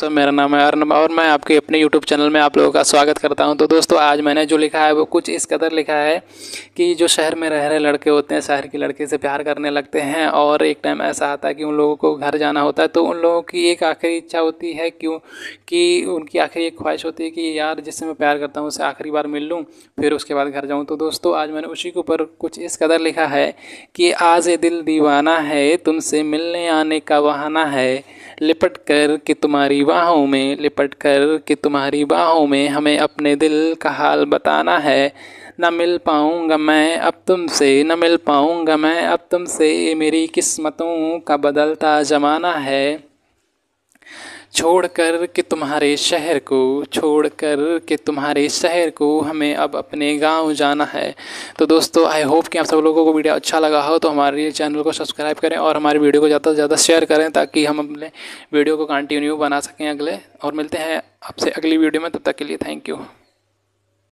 सब मेरा नाम है अर्न और मैं आपके अपने YouTube चैनल में आप लोगों का स्वागत करता हूं तो दोस्तों आज मैंने जो लिखा है वो कुछ इस कदर लिखा है कि जो शहर में रह रहे लड़के होते हैं शहर की लड़के से प्यार करने लगते हैं और एक टाइम ऐसा आता है कि उन लोगों को घर जाना होता है तो उन लोगों की एक आखिरी इच्छा होती है क्यों कि उनकी आखिरी एक ख्वाहिश होती है कि यार जिससे मैं प्यार करता हूँ उसे आखिरी बार मिल लूँ फिर उसके बाद घर जाऊँ तो दोस्तों आज मैंने उसी के ऊपर कुछ इस कदर लिखा है कि आज ये दिल दीवाना है तुमसे मिलने आने का बहाना है लिपट कर कि तुम्हारी बाहों में लिपट कर कि तुम्हारी बाहों में हमें अपने दिल का हाल बताना है न मिल पाऊँगा मैं अब तुमसे न मिल पाऊँगा मैं अब तुमसे मेरी किस्मतों का बदलता जमाना है छोड़कर के तुम्हारे शहर को छोड़कर के तुम्हारे शहर को हमें अब अपने गांव जाना है तो दोस्तों आई होप कि आप सब लोगों को वीडियो अच्छा लगा हो तो हमारे चैनल को सब्सक्राइब करें और हमारे वीडियो को ज़्यादा से ज़्यादा शेयर करें ताकि हम अपने वीडियो को कंटिन्यू बना सकें अगले और मिलते हैं आपसे अगली वीडियो में तब तक के लिए थैंक यू